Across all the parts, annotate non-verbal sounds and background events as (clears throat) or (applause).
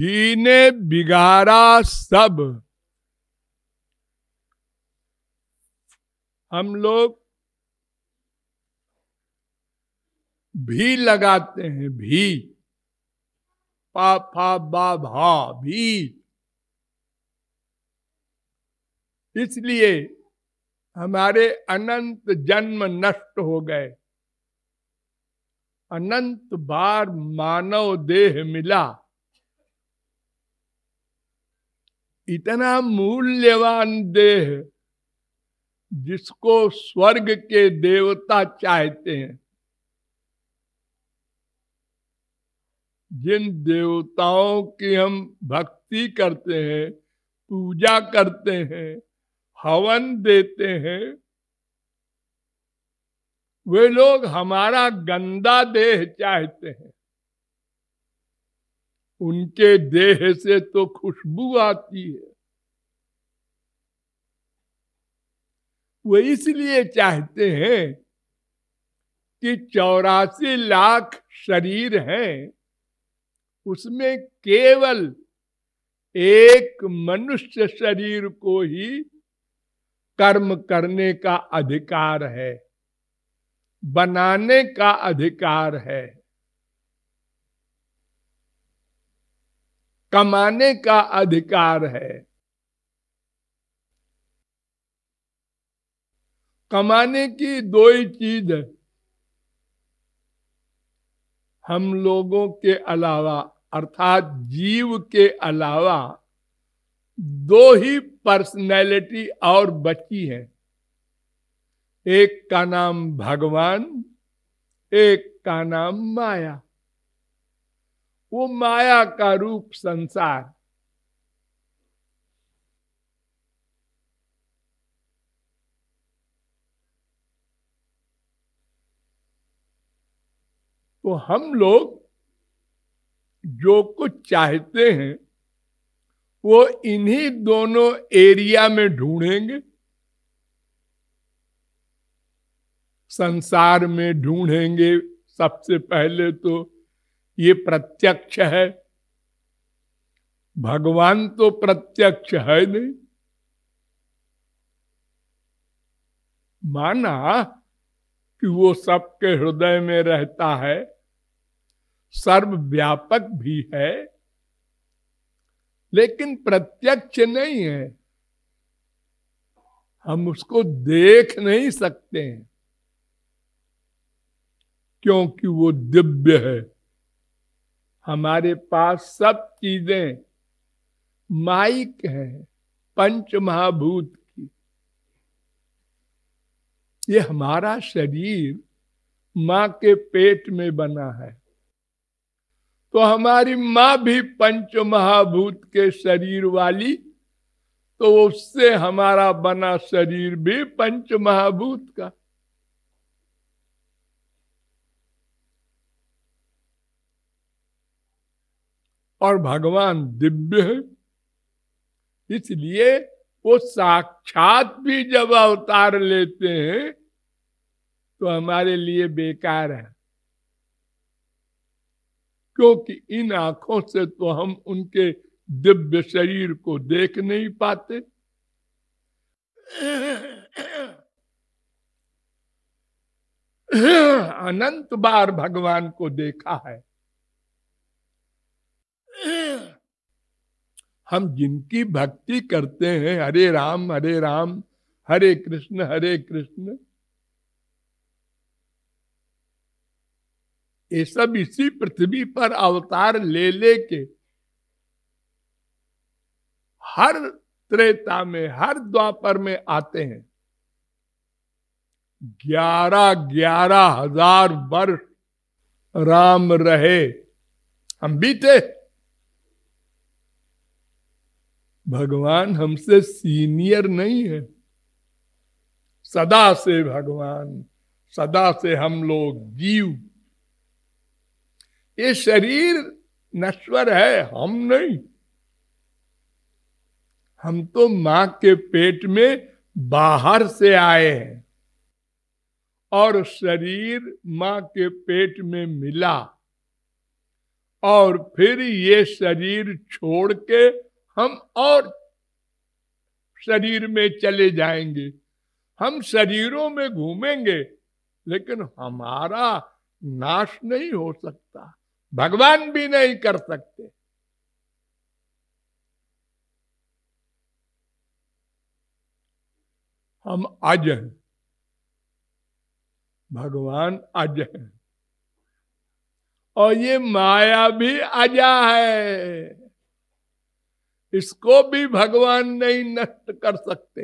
भी ने बिगाड़ा सब हम लोग भी लगाते हैं भी पा फा बा भा भी इसलिए हमारे अनंत जन्म नष्ट हो गए अनंत बार मानव देह मिला इतना मूल्यवान देह जिसको स्वर्ग के देवता चाहते हैं जिन देवताओं की हम भक्ति करते हैं पूजा करते हैं हवन देते हैं वे लोग हमारा गंदा देह चाहते हैं उनके देह से तो खुशबू आती है वो इसलिए चाहते हैं कि चौरासी लाख शरीर हैं उसमें केवल एक मनुष्य शरीर को ही कर्म करने का अधिकार है बनाने का अधिकार है कमाने का अधिकार है कमाने की दो ही चीज है हम लोगों के अलावा अर्थात जीव के अलावा दो ही पर्सनैलिटी और बची है एक का नाम भगवान एक का नाम माया वो माया का रूप संसार तो हम लोग जो कुछ चाहते हैं वो इन्हीं दोनों एरिया में ढूंढेंगे संसार में ढूंढेंगे सबसे पहले तो ये प्रत्यक्ष है भगवान तो प्रत्यक्ष है नहीं माना कि वो सबके हृदय में रहता है सर्वव्यापक भी है लेकिन प्रत्यक्ष नहीं है हम उसको देख नहीं सकते हैं क्योंकि वो दिव्य है हमारे पास सब चीजें माइक है पंच महाभूत की ये हमारा शरीर माँ के पेट में बना है तो हमारी माँ भी पंच महाभूत के शरीर वाली तो उससे हमारा बना शरीर भी पंच महाभूत का और भगवान दिव्य है इसलिए वो साक्षात भी जब अवतार लेते हैं तो हमारे लिए बेकार है क्योंकि इन आंखों से तो हम उनके दिव्य शरीर को देख नहीं पाते (clears throat) अनंत बार भगवान को देखा है (clears throat) हम जिनकी भक्ति करते हैं हरे राम हरे राम हरे कृष्ण हरे कृष्ण ये सब इसी पृथ्वी पर अवतार ले लेके हर त्रेता में हर द्वापर में आते हैं ग्यारह ग्यारह हजार वर्ष राम रहे हम बीते भगवान हमसे सीनियर नहीं है सदा से भगवान सदा से हम लोग जीव ये शरीर नश्वर है हम नहीं हम तो मां के पेट में बाहर से आए हैं और शरीर मां के पेट में मिला और फिर ये शरीर छोड़ के हम और शरीर में चले जाएंगे हम शरीरों में घूमेंगे लेकिन हमारा नाश नहीं हो सकता भगवान भी नहीं कर सकते हम अज हैं भगवान अज है और ये माया भी अजा है इसको भी भगवान नहीं नष्ट कर सकते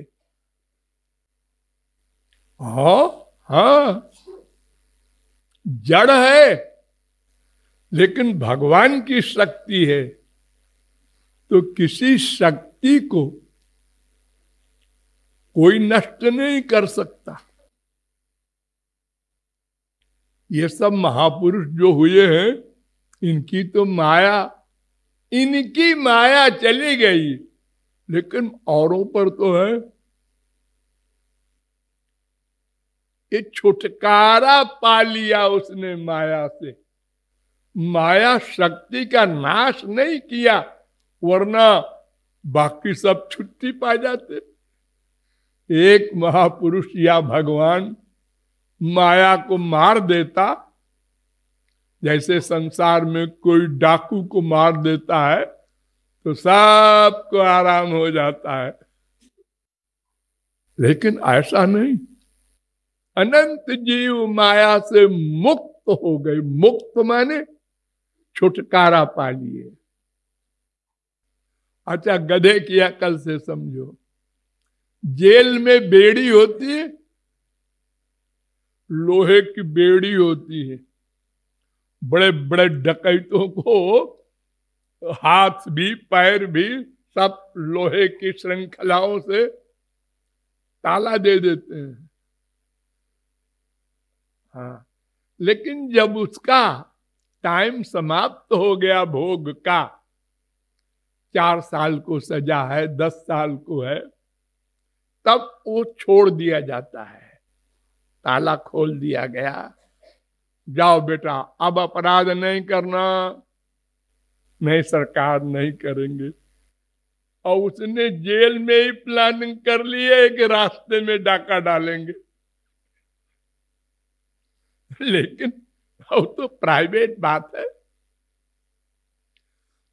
हा हाँ जड़ है लेकिन भगवान की शक्ति है तो किसी शक्ति को कोई नष्ट नहीं कर सकता ये सब महापुरुष जो हुए हैं इनकी तो माया इनकी माया चली गई लेकिन औरों पर तो है ये छुटकारा पा लिया उसने माया से माया शक्ति का नाश नहीं किया वरना बाकी सब छुट्टी पा जाते एक महापुरुष या भगवान माया को मार देता जैसे संसार में कोई डाकू को मार देता है तो सबको आराम हो जाता है लेकिन ऐसा नहीं अनंत जीव माया से मुक्त हो गए मुक्त माने छुटकारा पा लिए अच्छा गधे की अकल से समझो जेल में बेड़ी होती है लोहे की बेड़ी होती है बड़े बड़े डकैतों को हाथ भी पैर भी सब लोहे की श्रृंखलाओं से ताला दे देते हैं हाँ लेकिन जब उसका टाइम समाप्त हो गया भोग का चार साल को सजा है दस साल को है तब वो छोड़ दिया जाता है ताला खोल दिया गया जाओ बेटा अब अपराध नहीं करना नहीं सरकार नहीं करेंगे और उसने जेल में ही प्लानिंग कर ली है कि रास्ते में डाका डालेंगे लेकिन वो तो प्राइवेट बात है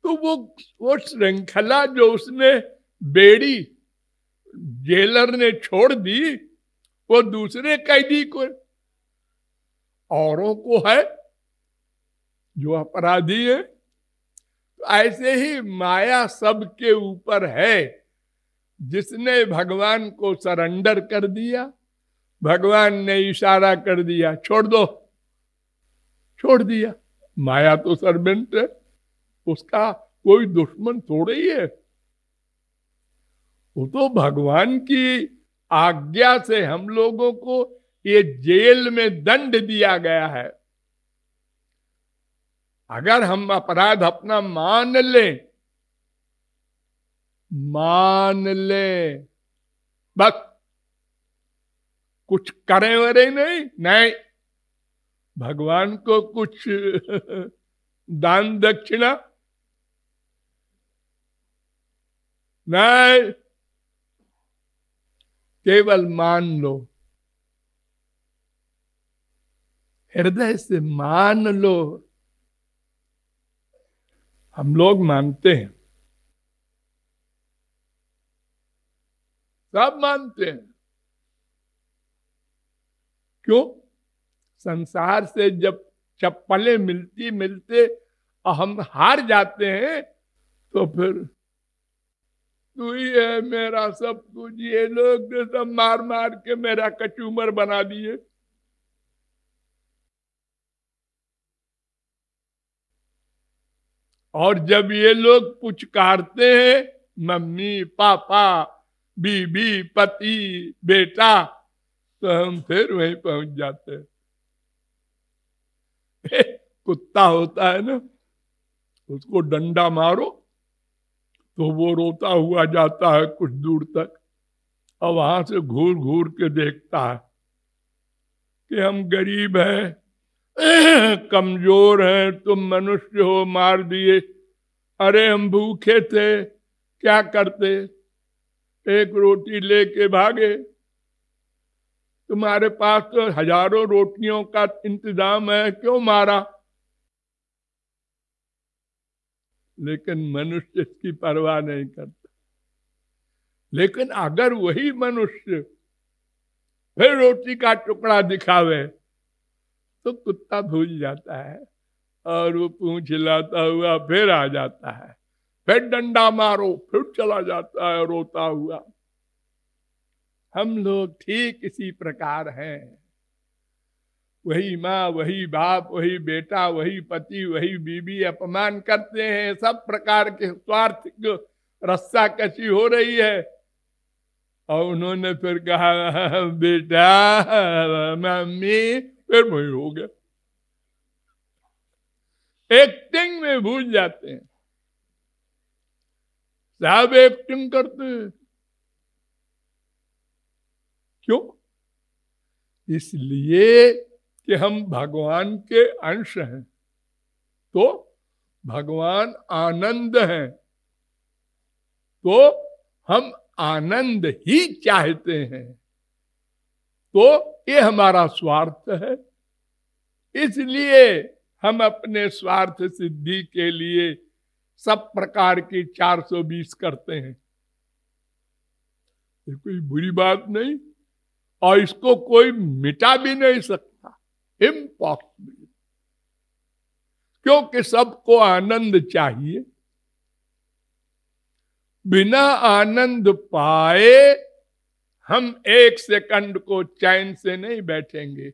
तो वो वो श्रृंखला जो उसने बेड़ी जेलर ने छोड़ दी वो दूसरे कैदी को औरों को है जो अपराधी है ऐसे ही माया सबके ऊपर है जिसने भगवान को सरेंडर कर दिया भगवान ने इशारा कर दिया छोड़ दो छोड़ दिया माया तो सर्वेंट है उसका कोई दुश्मन थोड़ा ही है वो तो भगवान की आज्ञा से हम लोगों को ये जेल में दंड दिया गया है अगर हम अपराध अपना मान ले मान ले बस कुछ करें वरे नहीं नहीं भगवान को कुछ (laughs) दान दक्षिणा नहीं केवल मान लो हृदय से मान लो हम लोग मानते हैं सब मानते हैं क्यों संसार से जब चप्पलें मिलती मिलते और हम हार जाते हैं तो फिर तू ही है मेरा सब कुछ ये लोग सब मार मार के मेरा कचूमर बना दिए और जब ये लोग पुचकारते हैं मम्मी पापा बीबी पति बेटा तो हम फिर वहीं पहुंच जाते हैं (laughs) कुत्ता होता है ना उसको डंडा मारो तो वो रोता हुआ जाता है कुछ दूर तक और वहां से घूर घूर के देखता है कि हम गरीब हैं (coughs) कमजोर हैं तुम मनुष्य हो मार दिए अरे हम भूखे थे क्या करते एक रोटी लेके भागे तुम्हारे पास तो हजारों रोटियों का इंतजाम है क्यों मारा लेकिन मनुष्य इसकी परवाह नहीं करता लेकिन अगर वही मनुष्य फिर रोटी का टुकड़ा दिखावे तो कुत्ता भूल जाता है और वो पूछ लाता हुआ फिर आ जाता है फिर डंडा मारो फिर चला जाता है रोता हुआ हम लोग ठीक इसी प्रकार हैं वही माँ वही बाप वही बेटा वही पति वही बीबी अपमान करते हैं सब प्रकार के स्वार्थ रस्सा कशी हो रही है और उन्होंने फिर कहा बेटा मम्मी फिर वही हो गया एक्टिंग में भूल जाते हैं साहब एक्टिंग करते हैं क्यों इसलिए कि हम भगवान के अंश हैं तो भगवान आनंद हैं तो हम आनंद ही चाहते हैं तो ये हमारा स्वार्थ है इसलिए हम अपने स्वार्थ सिद्धि के लिए सब प्रकार की 420 करते हैं ये कोई बुरी बात नहीं और इसको कोई मिटा भी नहीं सकता इम्पॉसिबल क्योंकि सबको आनंद चाहिए बिना आनंद पाए हम एक सेकंड को चैन से नहीं बैठेंगे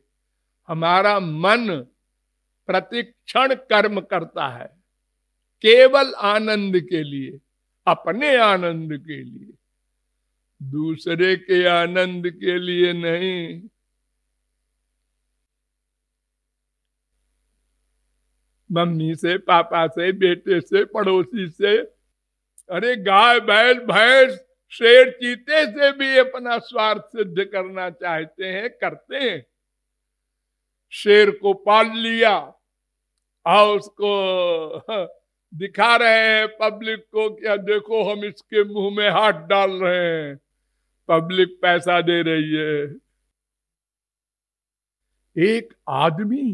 हमारा मन प्रतिक्षण कर्म करता है केवल आनंद के लिए अपने आनंद के लिए दूसरे के आनंद के लिए नहीं मम्मी से पापा से बेटे से पड़ोसी से अरे गाय बैल भैंस शेर चीते से भी अपना स्वार्थ सिद्ध करना चाहते हैं करते हैं शेर को पाल लिया और हाँ, उसको हाँ, दिखा रहे हैं पब्लिक को क्या देखो हम इसके मुंह में हाथ डाल रहे हैं पब्लिक पैसा दे रही है एक आदमी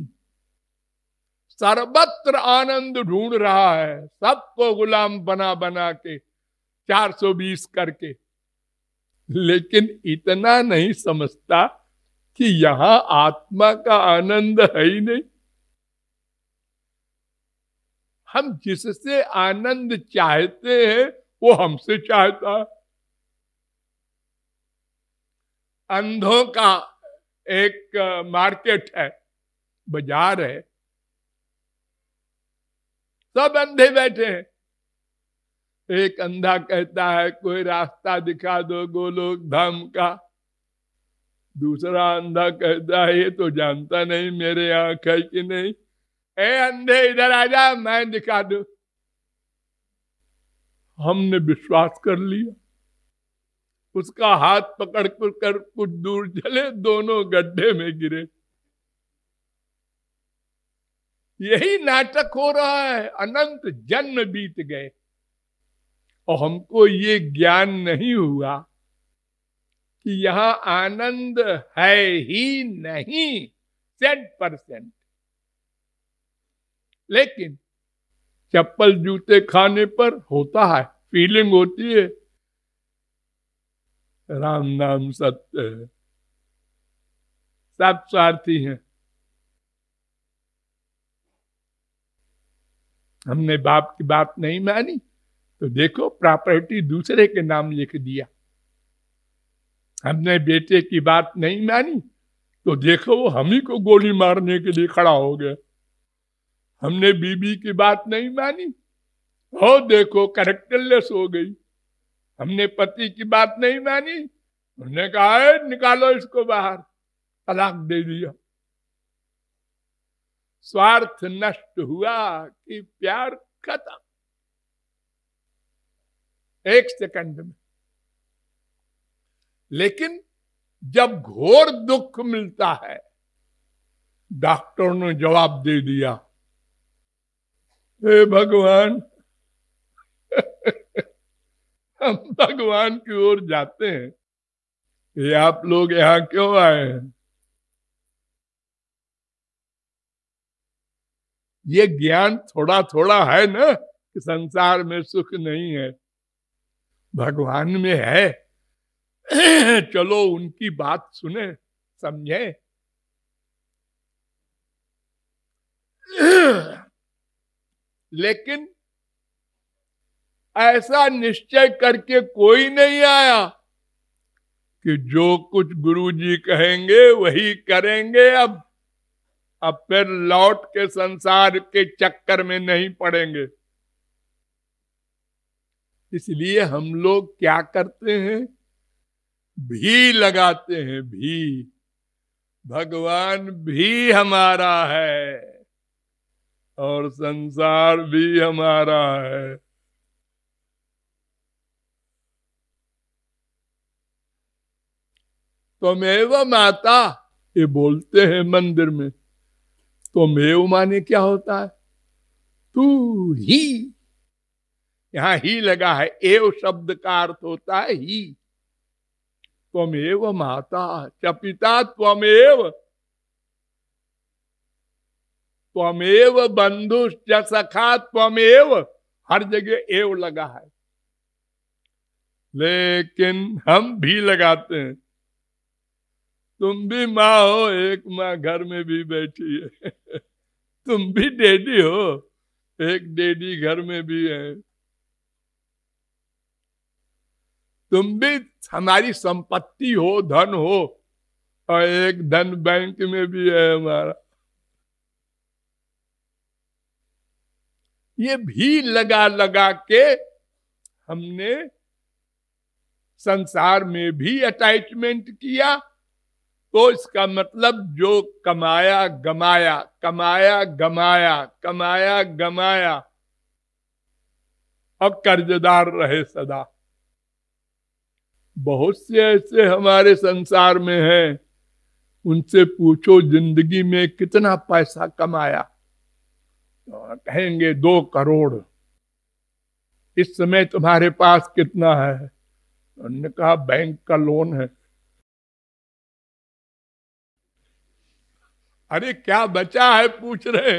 सर्वत्र आनंद ढूंढ रहा है सबको गुलाम बना बना के 420 करके लेकिन इतना नहीं समझता कि यहां आत्मा का आनंद है ही नहीं हम जिससे आनंद चाहते हैं वो हमसे चाहता है अंधों का एक मार्केट है बाजार है सब अंधे बैठे हैं एक अंधा कहता है कोई रास्ता दिखा दो गोलोक धाम का दूसरा अंधा कहता है ये तो जानता नहीं मेरे आंख है कि नहीं ए अंधे इधर आ जा मैं दिखा दू हमने विश्वास कर लिया उसका हाथ पकड़ कर कुछ दूर चले दोनों गड्ढे में गिरे यही नाटक हो रहा है अनंत जन्म बीत गए और हमको ये ज्ञान नहीं हुआ कि यहां आनंद है ही नहीं सेट परसेंट लेकिन चप्पल जूते खाने पर होता है फीलिंग होती है राम नाम सत्य है सब स्वार्थी हैं हमने बाप की बात नहीं मानी तो देखो प्रॉपर्टी दूसरे के नाम लिख दिया हमने बेटे की बात नहीं मानी तो देखो वो हम ही को गोली मारने के लिए खड़ा हो गया हमने बीबी की बात नहीं मानी हो देखो करेक्टरलेस हो गई हमने पति की बात नहीं मानी उन्होंने कहा निकालो इसको बाहर तलाक दे दिया स्वार्थ नष्ट हुआ कि प्यार खत्म एक सेकंड में लेकिन जब घोर दुख मिलता है डॉक्टर ने जवाब दे दिया हे भगवान (laughs) हम भगवान की ओर जाते हैं ये आप लोग यहां क्यों आए हैं ये ज्ञान थोड़ा थोड़ा है ना कि संसार में सुख नहीं है भगवान में है (clears throat) चलो उनकी बात सुने समझे (clears throat) लेकिन ऐसा निश्चय करके कोई नहीं आया कि जो कुछ गुरु जी कहेंगे वही करेंगे अब अब फिर लौट के संसार के चक्कर में नहीं पड़ेंगे इसलिए हम लोग क्या करते हैं भी लगाते हैं भी भगवान भी हमारा है और संसार भी हमारा है त्वमेव माता ये बोलते हैं मंदिर में तुमेव माने क्या होता है तू ही यहां ही लगा है एव शब्द का अर्थ होता है ही त्वेव माता च पिता त्वेव त्वेव बंधु च सखा त्वेव हर जगह एव लगा है लेकिन हम भी लगाते हैं तुम भी माँ हो एक माँ घर में भी बैठी है (laughs) तुम भी डेडी हो एक डेडी घर में भी है तुम भी हमारी संपत्ति हो धन हो और एक धन बैंक में भी है हमारा ये भी लगा लगा के हमने संसार में भी अटैचमेंट किया तो इसका मतलब जो कमाया गमाया कमाया गमाया कमाया गमाया अब कर्जदार रहे सदा बहुत से ऐसे हमारे संसार में हैं उनसे पूछो जिंदगी में कितना पैसा कमाया तो कहेंगे दो करोड़ इस समय तुम्हारे पास कितना है उन्होंने कहा बैंक का लोन है अरे क्या बचा है पूछ रहे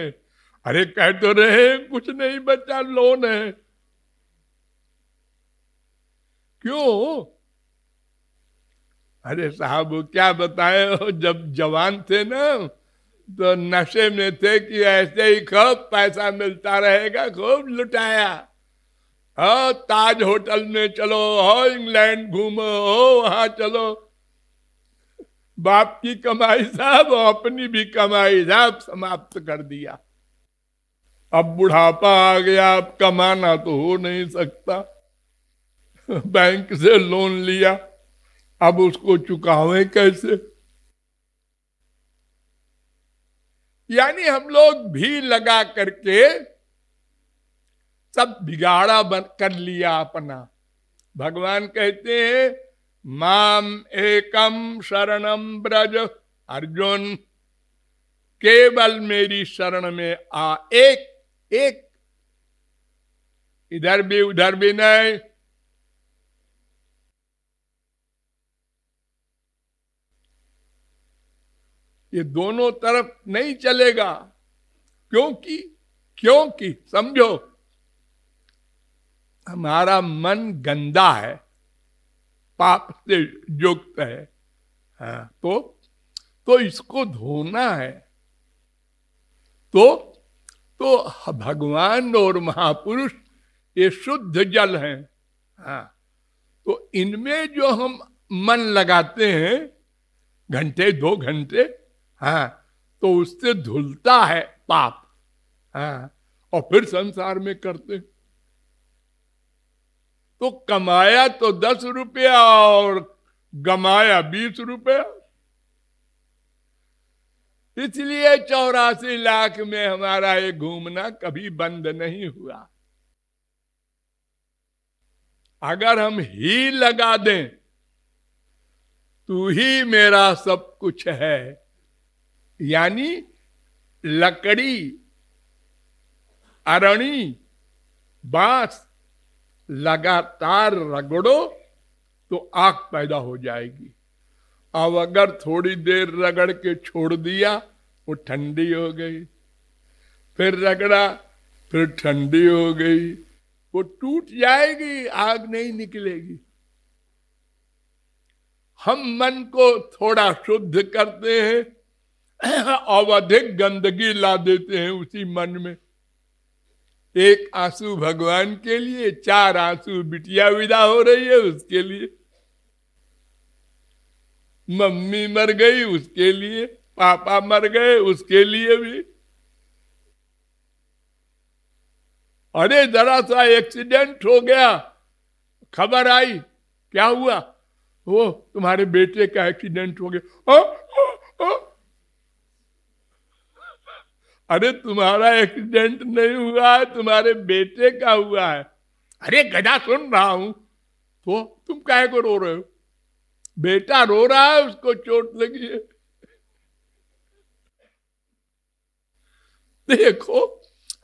अरे कह तो रहे कुछ नहीं बचा लोन है क्यों अरे साहब क्या बताए हो जब जवान थे ना तो नशे में थे कि ऐसे ही खूब पैसा मिलता रहेगा खूब लुटाया हो हाँ, ताज होटल में चलो हो इंग्लैंड घूमो हो वहां चलो बाप की कमाई साहब अपनी भी कमाई साहब समाप्त कर दिया अब बुढ़ापा आ गया अब कमाना तो हो नहीं सकता बैंक से लोन लिया अब उसको चुकावे कैसे यानी हम लोग भी लगा करके सब बिगाड़ा बन कर लिया अपना भगवान कहते हैं माम एकम शरणम ब्रज अर्जुन केवल मेरी शरण में आ एक एक इधर भी उधर भी नहीं ये दोनों तरफ नहीं चलेगा क्योंकि क्योंकि समझो हमारा मन गंदा है पाप से युक्त है हाँ, तो तो इसको धोना है तो तो भगवान और महापुरुष ये शुद्ध जल हैं हाँ, तो इनमें जो हम मन लगाते हैं घंटे दो घंटे हाँ, तो उससे धुलता है पाप हाँ, और फिर संसार में करते तो कमाया तो दस रुपया और गमाया बीस रुपया इसलिए चौरासी लाख में हमारा ये घूमना कभी बंद नहीं हुआ अगर हम ही लगा दें तू ही मेरा सब कुछ है यानी लकड़ी अरणी बांस लगातार रगड़ो तो आग पैदा हो जाएगी अब अगर थोड़ी देर रगड़ के छोड़ दिया वो ठंडी हो गई फिर रगड़ा फिर ठंडी हो गई वो टूट जाएगी आग नहीं निकलेगी हम मन को थोड़ा शुद्ध करते हैं (clears throat) अवधिक गंदगी ला देते हैं उसी मन में एक आंसू भगवान के लिए चार आंसू बिटिया विदा हो रही है उसके लिए मम्मी मर गई उसके लिए पापा मर गए उसके लिए भी अरे जरा सा एक्सीडेंट हो गया खबर आई क्या हुआ वो तुम्हारे बेटे का एक्सीडेंट हो गया ओ, ओ, ओ, अरे तुम्हारा एक्सीडेंट नहीं हुआ है तुम्हारे बेटे का हुआ है अरे गजा सुन रहा हूं तो तुम कहे को रो रहे हो बेटा रो रहा है उसको चोट लगी है देखो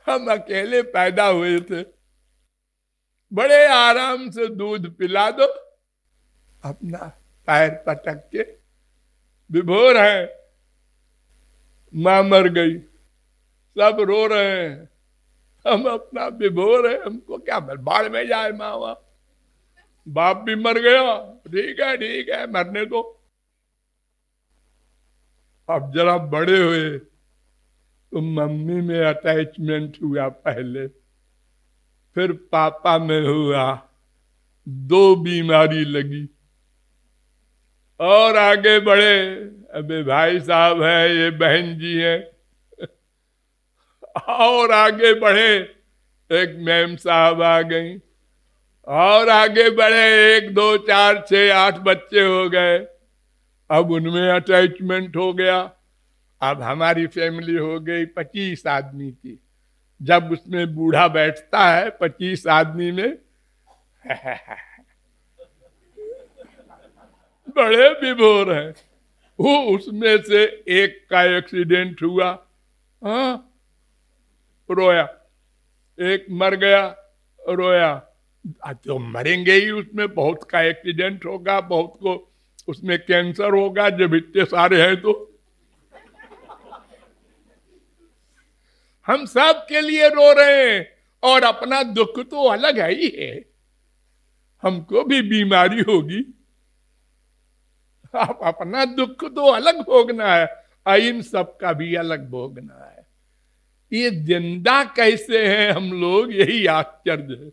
हम अकेले पैदा हुए थे बड़े आराम से दूध पिला दो अपना पैर पटक के विभोर है मां मर गई सब रो रहे हैं हम अपना विभोर है हमको क्या बाढ़ में जाए माँ बाप बाप भी मर गया ठीक है ठीक है मरने को अब जरा बड़े हुए तो मम्मी में अटैचमेंट हुआ पहले फिर पापा में हुआ दो बीमारी लगी और आगे बढ़े अबे भाई साहब है ये बहन जी है और आगे बढ़े एक मैम साहब आ गई और आगे बढ़े एक दो चार छ आठ बच्चे हो गए अब उनमें अटैचमेंट हो गया अब हमारी फैमिली हो गई पच्चीस आदमी की जब उसमें बूढ़ा बैठता है पच्चीस आदमी में (laughs) बड़े विभोर हैं वो उसमें से एक का एक्सीडेंट हुआ हाँ रोया एक मर गया रोया तो मरेंगे ही उसमें बहुत का एक्सीडेंट होगा बहुत को उसमें कैंसर होगा जब इतने सारे हैं तो हम सब के लिए रो रहे हैं और अपना दुख तो अलग है ही है हमको भी बीमारी होगी आप अपना दुख तो अलग भोगना है इन सब का भी अलग भोगना है ये जिंदा कैसे हैं हम लोग यही आश्चर्य है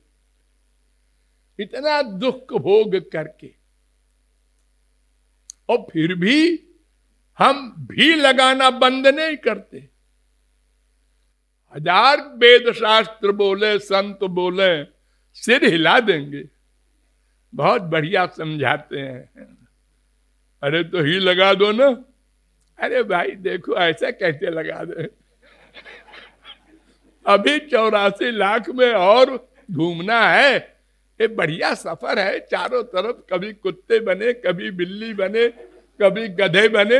इतना दुख भोग करके और फिर भी हम भी लगाना बंद नहीं करते हजार वेद शास्त्र बोले संत बोले सिर हिला देंगे बहुत बढ़िया समझाते हैं अरे तो ही लगा दो ना अरे भाई देखो ऐसा कैसे लगा दे अभी चौरासी लाख में और घूमना है ये बढ़िया सफर है चारों तरफ कभी कुत्ते बने कभी बिल्ली बने कभी गधे बने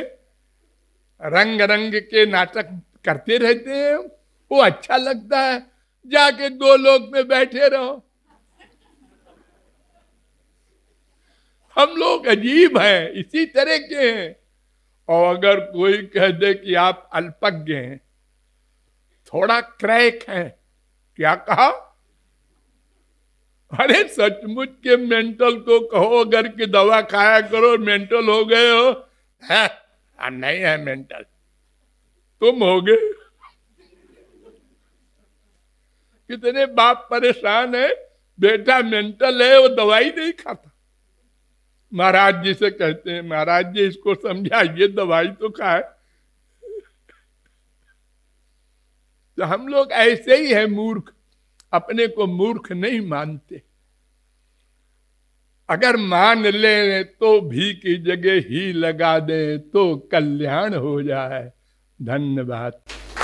रंग रंग के नाटक करते रहते हैं वो अच्छा लगता है जाके दो लोग में बैठे रहो हम लोग अजीब हैं इसी तरह के हैं और अगर कोई कह दे कि आप अल्पज्ञ हैं थोड़ा क्रैक है क्या कहा अरे सचमुच के मेंटल को कहो अगर की दवा खाया करो मेंटल हो गए हो है नहीं है मेंटल तुम हो गए कितने बाप परेशान है बेटा मेंटल है वो दवाई नहीं खाता महाराज जी से कहते हैं महाराज जी इसको समझाइए दवाई तो खाए तो हम लोग ऐसे ही है मूर्ख अपने को मूर्ख नहीं मानते अगर मान ले तो भी की जगह ही लगा दे तो कल्याण हो जाए धन्यवाद